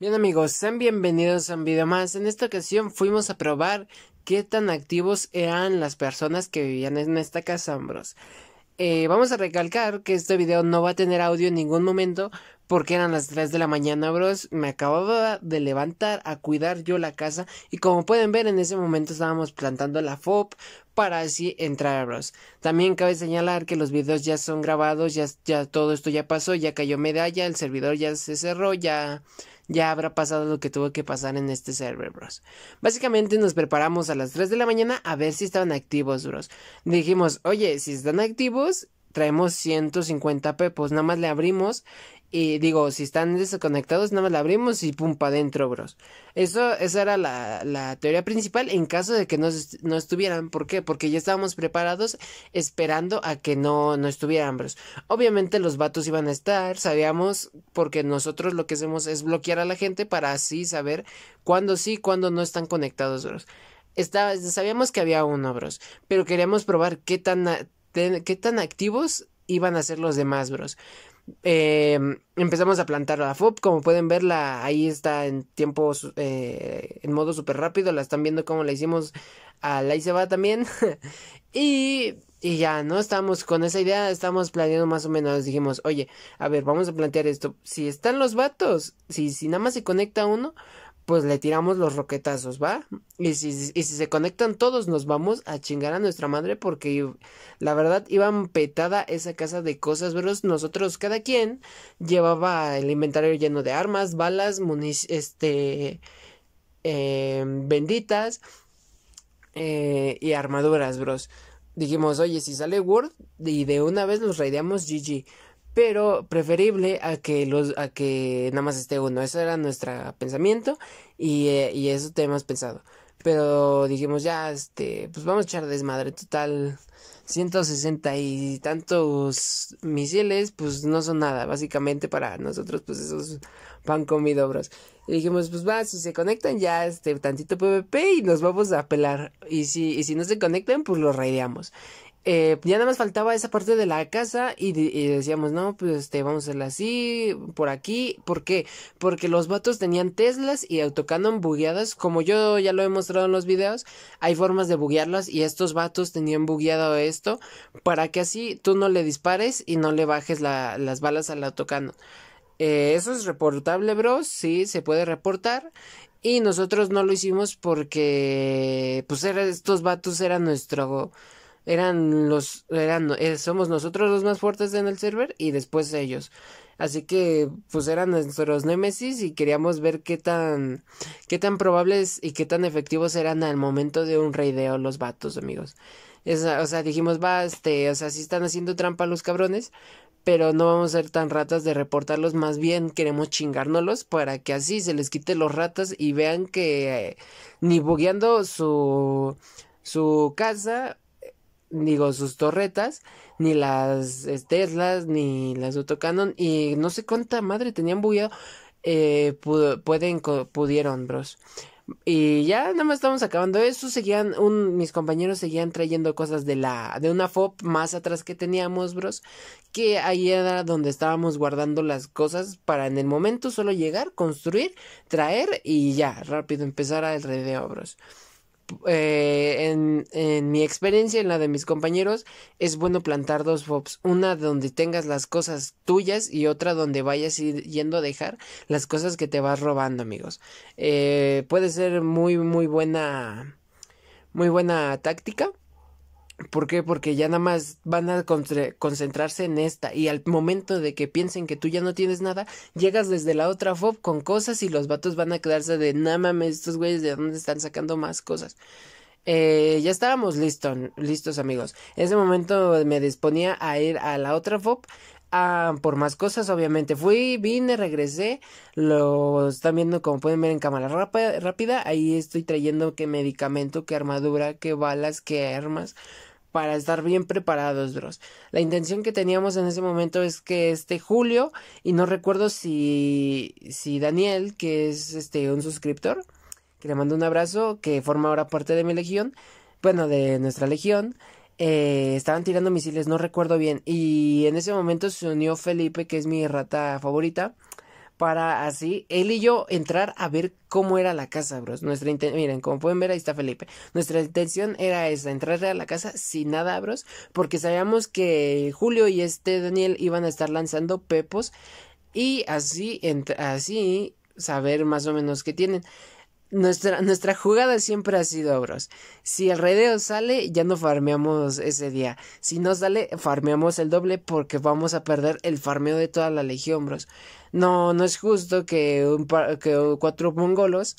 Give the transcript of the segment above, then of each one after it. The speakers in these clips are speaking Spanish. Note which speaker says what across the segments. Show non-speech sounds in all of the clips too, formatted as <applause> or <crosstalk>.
Speaker 1: Bien amigos, sean bienvenidos a un video más. En esta ocasión fuimos a probar qué tan activos eran las personas que vivían en esta casa bros. Eh, vamos a recalcar que este video no va a tener audio en ningún momento porque eran las 3 de la mañana, bros. Me acababa de levantar a cuidar yo la casa y como pueden ver en ese momento estábamos plantando la FOP para así entrar, bros. También cabe señalar que los videos ya son grabados, ya, ya todo esto ya pasó, ya cayó medalla, el servidor ya se cerró, ya ya habrá pasado lo que tuvo que pasar en este server, bros. Básicamente nos preparamos a las 3 de la mañana a ver si estaban activos, bros. Dijimos, oye, si están activos, traemos 150 pepos, nada más le abrimos y digo, si están desconectados, nada más le abrimos y pum, pa' adentro, bros. Eso, esa era la, teoría principal en caso de que no, estuvieran. ¿Por qué? Porque ya estábamos preparados esperando a que no, estuvieran, bros. Obviamente los vatos iban a estar, sabíamos, porque nosotros lo que hacemos es bloquear a la gente para así saber cuándo sí, cuándo no están conectados, bros. sabíamos que había uno, bros, pero queríamos probar qué tan, qué tan activos iban a ser los demás bros. Em, empezamos a plantar la FOB, como pueden verla, ahí está en tiempo, eh, en modo súper rápido, la están viendo como la hicimos a ah, la se va también. <laughs> y, y ya, ¿no? Estamos con esa idea, estamos planeando más o menos, dijimos, oye, a ver, vamos a plantear esto, si están los vatos, si, si nada más se conecta uno, pues le tiramos los roquetazos, ¿va? Y si, y si se conectan todos, nos vamos a chingar a nuestra madre porque la verdad iban petada esa casa de cosas, bros. Nosotros, cada quien, llevaba el inventario lleno de armas, balas, este, em, benditas eh, y armaduras, bros. Dijimos, oye, si sale Word y de una vez nos raideamos GG pero preferible a que los a que nada más esté uno. Eso era nuestro pensamiento eh, y, eso te hemos pensado. Pero dijimos ya, este, pues vamos a echar desmadre total. 160 y tantos misiles, pues no son nada. Básicamente para nosotros, pues esos pan comido, bros. Y dijimos, pues va, si se conectan ya, este, tantito PvP y nos vamos a pelar. Y si, y si no se conectan, pues los raideamos. Eh, ya nada más faltaba esa parte de la casa y, decíamos, no, pues este, vamos a hacerla así, por aquí. ¿Por qué? Porque los vatos tenían Teslas y autocannon bugueadas. Como yo ya lo he mostrado en los videos, hay formas de buguearlas y estos vatos tenían bugueado esto para que así tú no le dispares y no le bajes la, las balas al autocannon. Eh, eso es reportable, bro. Sí, se puede reportar. Y nosotros no lo hicimos porque, pues, estos vatos eran nuestro eran los eran eh, somos nosotros los más fuertes en el server y después ellos así que pues eran nuestros némesis y queríamos ver qué tan qué tan probables y qué tan efectivos eran al momento de un raideo los vatos amigos o sea dijimos va este, o sea sí están haciendo trampa los cabrones pero no vamos a ser tan ratas de reportarlos, más bien queremos chingárnoslos para que así se les quite los ratas y vean que eh, ni bugueando su su casa digo, sus torretas, ni las eh, Teslas, ni las autocannon y no sé cuánta madre tenían bugueado, eh, pueden, pudieron, bros. Y ya nada más estamos acabando eso. Seguían, un, mis compañeros seguían trayendo cosas de la, de una FOP más atrás que teníamos, bros. Que ahí era donde estábamos guardando las cosas para en el momento solo llegar, construir, traer y ya, rápido empezar al redeo, bros. Eh, en, mi experiencia, en la de mis compañeros, es bueno plantar dos bobs. Una donde tengas las cosas tuyas y otra donde vayas yendo a dejar las cosas que te vas robando, amigos. Eh, puede ser muy, muy buena, muy buena táctica. ¿Por qué? Porque ya nada más van a concentrarse en esta y al momento de que piensen que tú ya no tienes nada, llegas desde la otra FOB con cosas y los vatos van a quedarse de, nada mames, estos güeyes de dónde están sacando más cosas. Eh, ya estábamos listos, listos amigos. En ese momento me disponía a ir a la otra FOB por más cosas, obviamente. Fui, vine, regresé. Lo están viendo como pueden ver en cámara rápida. Ahí estoy trayendo qué medicamento, qué armadura, qué balas, qué armas. Para estar bien preparados, Dross. La intención que teníamos en ese momento es que este julio, y no recuerdo si, si Daniel, que es este un suscriptor, que le mando un abrazo, que forma ahora parte de mi legión, bueno, de nuestra legión, eh, estaban tirando misiles, no recuerdo bien. Y en ese momento se unió Felipe, que es mi rata favorita, para así él y yo entrar a ver cómo era la casa, bros. Nuestra miren, como pueden ver, ahí está Felipe. Nuestra intención era esa, entrar a la casa sin nada, bros, porque sabíamos que Julio y este Daniel iban a estar lanzando pepos y así, así saber más o menos qué tienen nuestra, jugada siempre ha sido, bros. Si el redeo sale, ya no farmeamos ese día. Si no sale, farmeamos el doble porque vamos a perder el farmeo de toda la legión, bros. No, no es justo que, un par, que cuatro mongolos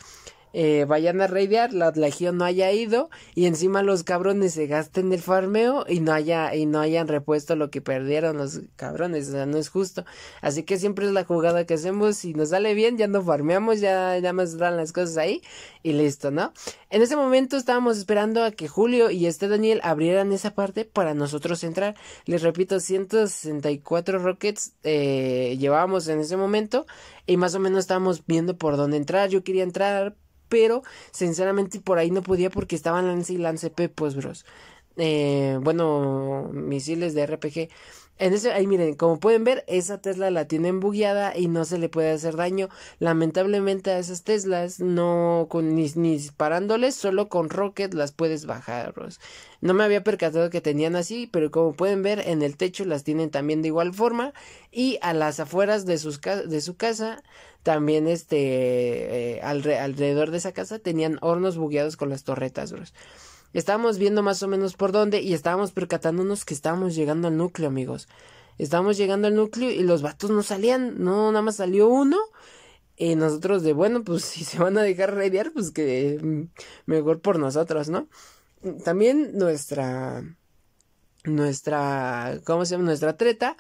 Speaker 1: eh, vayan a raidear, la legión no haya ido y encima los cabrones se gasten el farmeo y no haya y no hayan repuesto lo que perdieron los cabrones, o sea, no es justo. Así que siempre es la jugada que hacemos, si nos sale bien ya no farmeamos, ya ya más dan las cosas ahí y listo, ¿no? En ese momento estábamos esperando a que Julio y este Daniel abrieran esa parte para nosotros entrar. Les repito, 164 Rockets eh, llevábamos en ese momento y más o menos estábamos viendo por dónde entrar. Yo quería entrar pero sinceramente por ahí no podía porque estaban lance y lance P, pues bros. Eh, bueno, misiles de RPG. En ese, ahí miren, como pueden ver, esa Tesla la tienen bugueada y no se le puede hacer daño. Lamentablemente a esas Teslas, no con ni, disparándoles, solo con Rocket las puedes bajar. No me había percatado que tenían así, pero como pueden ver, en el techo las tienen también de igual forma. Y a las afueras de, de su casa, también este, eh, alrededor de esa casa, tenían hornos bugueados con las torretas, bros. Estábamos viendo más o menos por dónde y estábamos percatándonos que estábamos llegando al núcleo, amigos. Estábamos llegando al núcleo y los vatos no salían, no, nada más salió uno. Y nosotros de, bueno, pues <laughs> si se van a dejar radiar, pues que mm, mejor por nosotros, ¿no? También nuestra, nuestra, ¿cómo se llama? Nuestra treta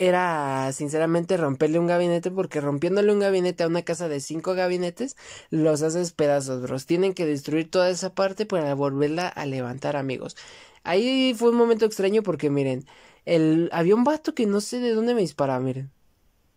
Speaker 1: era sinceramente romperle un gabinete porque rompiéndole un gabinete a una casa de cinco gabinetes los haces pedazos, bros. Tienen que destruir toda esa parte para volverla a levantar, amigos. Ahí fue un momento extraño porque miren, el había un vato que no sé de dónde me disparaba, miren.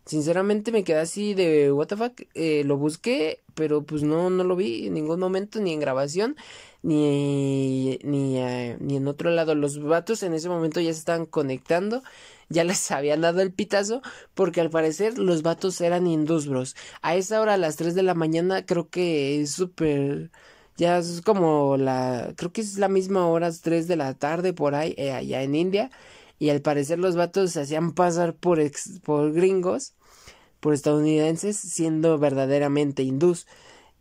Speaker 1: Sinceramente me quedé así de what the fuck, eh, lo busqué, pero pues no no lo vi en ningún momento ni en grabación ni ni eh, ni en otro lado los vatos en ese momento ya se estaban conectando ya les <laughs> habían dado el pitazo porque al parecer los vatos eran hindús, bros. A esa hora, a las 3 de la mañana, creo que es súper... Ya es como la... Creo que es la misma hora, 3 de la tarde por ahí, eh, allá en India. Y al parecer los vatos se hacían pasar por, ex, por gringos, por estadounidenses, siendo verdaderamente hindús.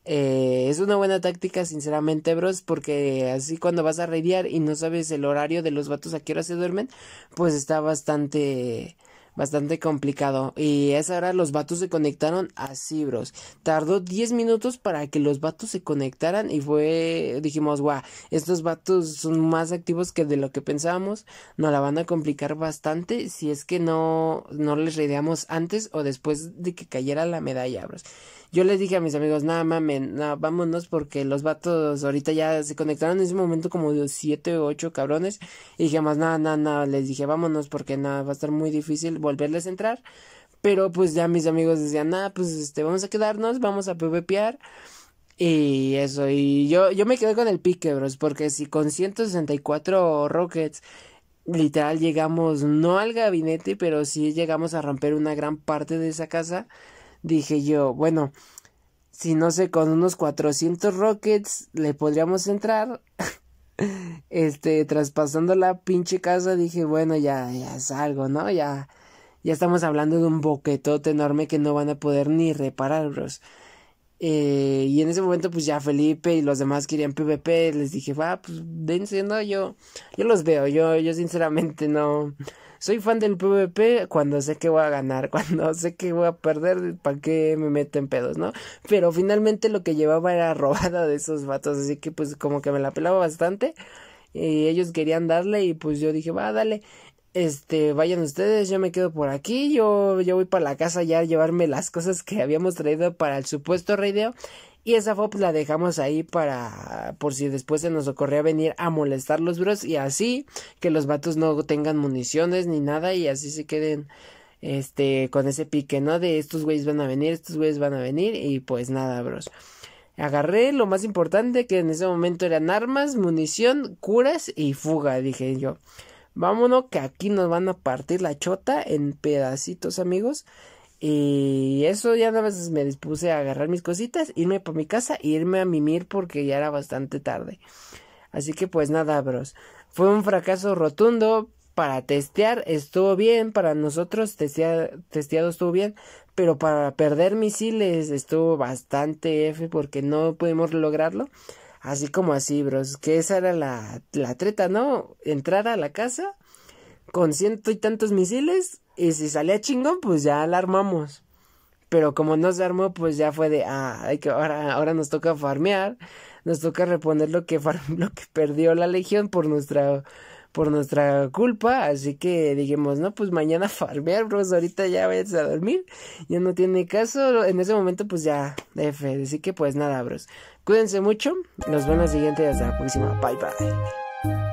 Speaker 1: Eh, es una buena táctica, sinceramente, bros, porque así cuando vas a raidear y no sabes el horario de los vatos a qué hora se duermen, pues está bastante bastante complicado. Y a esa hora los vatos se conectaron así, bros. Tardó 10 minutos para que los vatos se conectaran y fue, dijimos, guau, estos vatos son más activos que de lo que pensábamos. Nos la van a complicar bastante si es que no, no les reideamos antes o después de que cayera la medalla, bros. Yo les dije a mis amigos, nada mamen, nada vámonos porque los vatos ahorita ya se conectaron en ese momento como de siete o ocho cabrones. Y dije más, nada, nada, nada, les dije, vámonos porque nada, va a estar muy difícil volverles a entrar. Pero pues ya mis amigos decían, nada, pues este, vamos a quedarnos, vamos a pvpear. Y eso, y yo, yo me quedé con el pique, bros, porque si con 164 Rockets literal llegamos no al gabinete, pero sí llegamos a romper una gran parte de esa casa dije yo, bueno, si no sé, con unos 400 Rockets le podríamos entrar. <laughs> este, traspasando la pinche casa, dije, bueno, ya, ya es algo, ¿no? Ya, ya estamos hablando de un boquetote enorme que no van a poder ni repararlos. Eh, y en ese momento, pues ya Felipe y los demás querían PvP. Les dije, va, pues dense, no, yo, yo los veo. Yo, yo sinceramente no, soy fan del PvP cuando sé que voy a ganar, <laughs> cuando sé que voy a perder, ¿para qué me meten en pedos, no? Pero finalmente lo que llevaba era <laughs> robada de esos vatos, así que pues como que me la pelaba bastante. Y ellos querían darle y pues yo dije, va, dale. Este, vayan ustedes, yo me quedo por aquí, yo, yo voy para la casa ya a llevarme las cosas que habíamos traído para el supuesto raideo y esa FOP la dejamos ahí para por si después se nos ocurría venir a molestar los bros y así que los vatos no tengan municiones ni nada y así se queden este con ese pique, ¿no? De estos güeyes van a venir, estos güeyes van a venir y pues nada, bros. Agarré lo más importante que en ese momento eran armas, munición, curas y fuga, dije yo. Vámonos que aquí nos van a partir la chota en pedacitos, amigos. Y eso ya nada más me dispuse a agarrar mis cositas, irme por mi casa e irme a mimir porque ya era bastante tarde. Así que pues nada, bros. Fue un fracaso rotundo para testear, estuvo bien, para nosotros testeado estuvo bien, pero para perder misiles estuvo bastante F porque no pudimos lograrlo. Así como así, bros. Que esa era la, la treta, ¿no? Entrar a la casa con ciento y tantos misiles y si salía chingón, pues ya la armamos. Pero como no se armó, pues ya fue de, ah, hay que ahora, ahora nos toca farmear, nos toca reponer lo que, <laughs> lo que perdió la legión por nuestra, por nuestra culpa, así que dijimos, no, pues mañana <laughs> farmear, bros, ahorita ya vayas a dormir, ya no tiene caso, en ese momento pues ya, F, así que pues nada, bros, cuídense mucho, nos vemos la siguiente, hasta la próxima, bye bye.